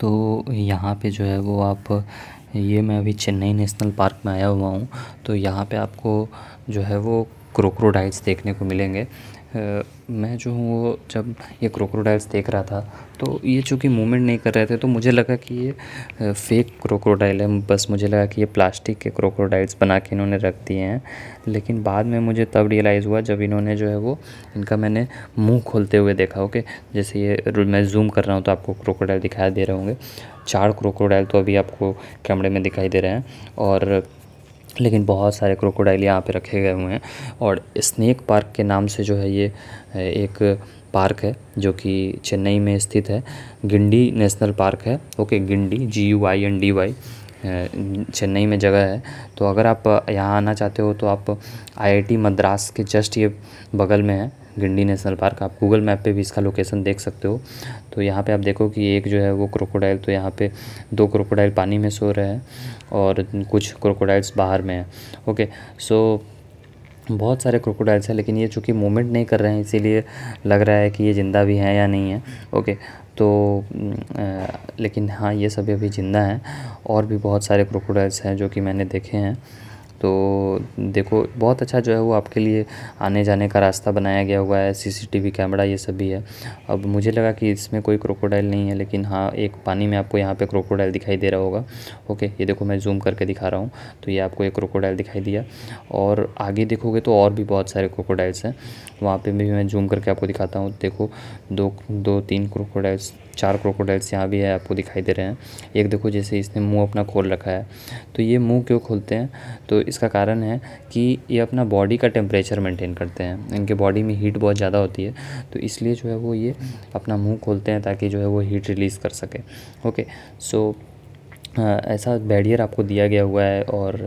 तो यहाँ पे जो है वो आप ये मैं अभी चेन्नई नेशनल पार्क में आया हुआ हूँ तो यहाँ पे आपको जो है वो क्रोक्रोडाइल्स देखने को मिलेंगे मैं जो हूँ वो जब ये क्रोकोडाइल्स देख रहा था तो ये चूँकि मूवमेंट नहीं कर रहे थे तो मुझे लगा कि ये फेक क्रोकोडाइल है बस मुझे लगा कि ये प्लास्टिक के क्रोकोडाइल्स बना के इन्होंने रख दिए हैं लेकिन बाद में मुझे तब रियलाइज़ हुआ जब इन्होंने जो है वो इनका मैंने मुंह खोलते हुए देखा ओके जैसे ये मैं जूम कर रहा हूँ तो आपको क्रोकोडाइल दिखाई दे रहे होंगे चार क्रोकोडाइल तो अभी आपको कैमरे में दिखाई दे रहे हैं और लेकिन बहुत सारे क्रोकोडाइल यहाँ पे रखे गए हुए हैं और स्नैक पार्क के नाम से जो है ये एक पार्क है जो कि चेन्नई में स्थित है गिंडी नेशनल पार्क है okay Guindy G U I N D Y Chennai में जगह है तो अगर आप यहाँ आना चाहते हो तो आप आईआईटी मद्रास के जस्ट ये बगल में है गिंडी नेशनल पार्क आप गूगल मैप पे भी इसका लोकेशन देख सकते हो तो यहाँ पे आप देखो कि एक जो है वो क्रोकोडाइल तो यहाँ पे दो क्रोकोडाइल पानी में सो रहे हैं और कुछ क्रोकोडाइल्स बाहर में हैं ओके सो बहुत सारे क्रोकोडाइल्स हैं लेकिन ये चूँकि मूवमेंट नहीं कर रहे हैं इसीलिए लग रहा है कि ये ज़िंदा भी हैं या नहीं है ओके तो आ, लेकिन हाँ ये सभी अभी ज़िंदा हैं और भी बहुत सारे क्रोकोडाइल्स हैं जो कि मैंने देखे हैं तो देखो बहुत अच्छा जो है वो आपके लिए आने जाने का रास्ता बनाया गया हुआ है सीसीटीवी कैमरा ये सब भी है अब मुझे लगा कि इसमें कोई क्रोकोडाइल नहीं है लेकिन हाँ एक पानी में आपको यहाँ पे क्रोकोडाइल दिखाई दे रहा होगा ओके ये देखो मैं जूम करके दिखा रहा हूँ तो ये आपको एक क्रोकोडाइल दिखाई दिया और आगे देखोगे तो और भी बहुत सारे क्रोकोडाइल्स हैं वहाँ पर भी मैं जूम करके आपको दिखाता हूँ देखो दो दो तीन क्रोकोडाइल्स चार क्रोकोडाइल्स यहाँ भी है आपको दिखाई दे रहे हैं एक देखो जैसे इसने मुंह अपना खोल रखा है तो ये मुंह क्यों खोलते हैं तो इसका कारण है कि ये अपना बॉडी का टेम्परेचर मेंटेन करते हैं इनके बॉडी में हीट बहुत ज़्यादा होती है तो इसलिए जो है वो ये अपना मुंह खोलते हैं ताकि जो है वो हीट रिलीज़ कर सके ओके सो ऐसा बैरियर आपको दिया गया हुआ है और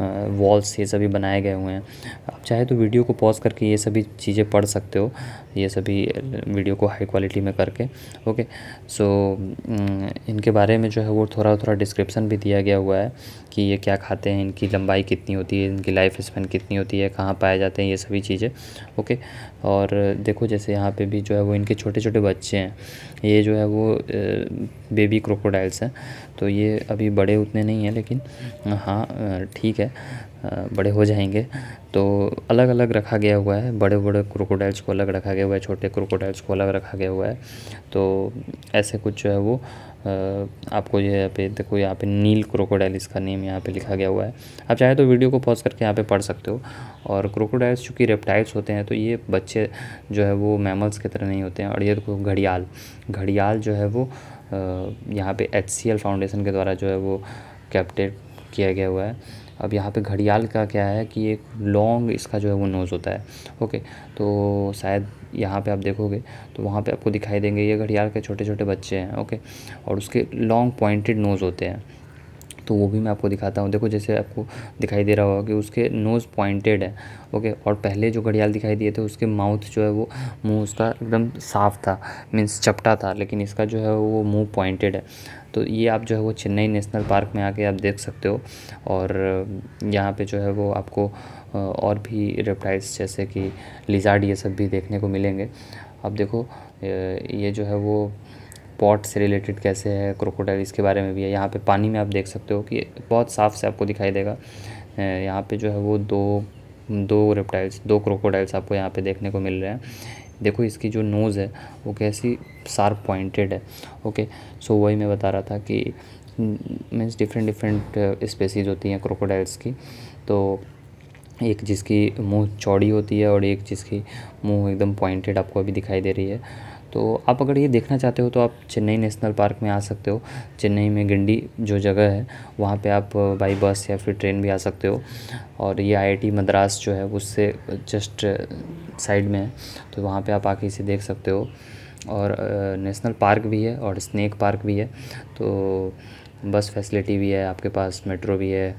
वॉल्स ये सभी बनाए गए हुए हैं आप चाहे तो वीडियो को पॉज करके ये सभी चीज़ें पढ़ सकते हो ये सभी वीडियो को हाई क्वालिटी में करके ओके सो इनके बारे में जो है वो थोड़ा थोड़ा डिस्क्रिप्सन भी दिया गया हुआ है कि ये क्या खाते हैं इनकी लंबाई कितनी होती है इनकी लाइफ स्पेन कितनी होती है कहाँ पाए जाते हैं ये सभी चीज़ें ओके और देखो जैसे यहाँ पे भी जो है वो इनके छोटे छोटे बच्चे हैं ये जो है वो बेबी क्रोकोडाइल्स हैं तो ये अभी बड़े उतने नहीं हैं लेकिन हाँ ठीक है होंगे बड़े हो जाएंगे तो अलग अलग रखा गया हुआ है बड़े बड़े क्रोकोडाइल्स को अलग रखा गया हुआ है छोटे क्रोकोडाइल्स को अलग रखा गया हुआ है तो ऐसे कुछ जो है वो आपको ये पे देखो यहाँ पे नील क्रोकोडाइल इसका नेम यहाँ पे लिखा गया हुआ है आप चाहे तो वीडियो को पॉज करके यहाँ पे पढ़ सकते हो और क्रोकोडाइल्स चूँकि रेप्टाइल्स होते हैं तो ये बच्चे जो है वो मैमल्स की तरह नहीं होते हैं और ये देखो घड़ियाल घड़ियाल जो है वो यहाँ पे एच फाउंडेशन के द्वारा जो है वो कैप्टेट किया गया हुआ है अब यहाँ पे घड़ियाल का क्या है कि एक लॉन्ग इसका जो है वो नोज़ होता है ओके तो शायद यहाँ पे आप देखोगे तो वहाँ पे आपको दिखाई देंगे ये घड़ियाल के छोटे छोटे बच्चे हैं ओके और उसके लॉन्ग पॉइंटेड नोज़ होते हैं तो वो भी मैं आपको दिखाता हूँ देखो जैसे आपको दिखाई दे रहा होगा कि उसके नोज़ पॉइंटेड है ओके और पहले जो घड़ियाल दिखाई दिए थे उसके माउथ जो है वो मुंह उसका एकदम साफ़ था मीन्स चपटा था लेकिन इसका जो है वो मुंह पॉइंटेड है तो ये आप जो है वो चेन्नई नेशनल पार्क में आके आप देख सकते हो और यहाँ पे जो है वो आपको और भी रेप्टाइल्स जैसे कि लिजार्ड ये सब भी देखने को मिलेंगे अब देखो ये जो है वो पॉट से रिलेटेड कैसे है क्रोकोडाइल इसके बारे में भी है यहाँ पे पानी में आप देख सकते हो कि बहुत साफ़ से आपको दिखाई देगा यहाँ पे जो है वो दो दो रेप्टाइल्स दो क्रोकोडाइल्स आपको यहाँ पे देखने को मिल रहे हैं देखो इसकी जो नोज़ है वो कैसी शार्प पॉइंटेड है ओके सो वही मैं बता रहा था कि मीन्स डिफरेंट डिफरेंट स्पेसीज़ होती हैं क्रोकोडाइल्स की तो एक जिसकी मुंह चौड़ी होती है और एक जिसकी मुंह एकदम पॉइंटेड आपको अभी दिखाई दे रही है तो आप अगर ये देखना चाहते हो तो आप चेन्नई नेशनल पार्क में आ सकते हो चेन्नई में गिंडी जो जगह है वहाँ पे आप बाई बस या फिर ट्रेन भी आ सकते हो और ये आईआईटी मद्रास जो है उससे जस्ट साइड में है तो वहाँ पे आप आके इसे देख सकते हो और नेशनल पार्क भी है और स्नैक पार्क भी है तो बस फैसिलिटी भी है आपके पास मेट्रो भी है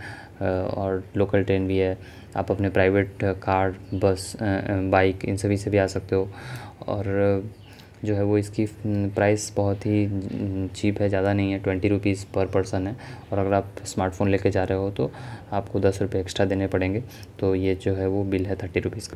और लोकल ट्रेन भी है आप अपने प्राइवेट कार बस बाइक इन सभी से भी आ सकते हो और जो है वो इसकी प्राइस हम्म, बहुत ही चीप हम्म, है ज़्यादा नहीं है ट्वेंटी रुपीज़ पर पर्सन है और अगर आप स्मार्टफोन लेके जा रहे हो तो आपको दस रुपये एक्स्ट्रा देने पड़ेंगे तो ये जो है वो बिल है थर्टी रुपीज़ की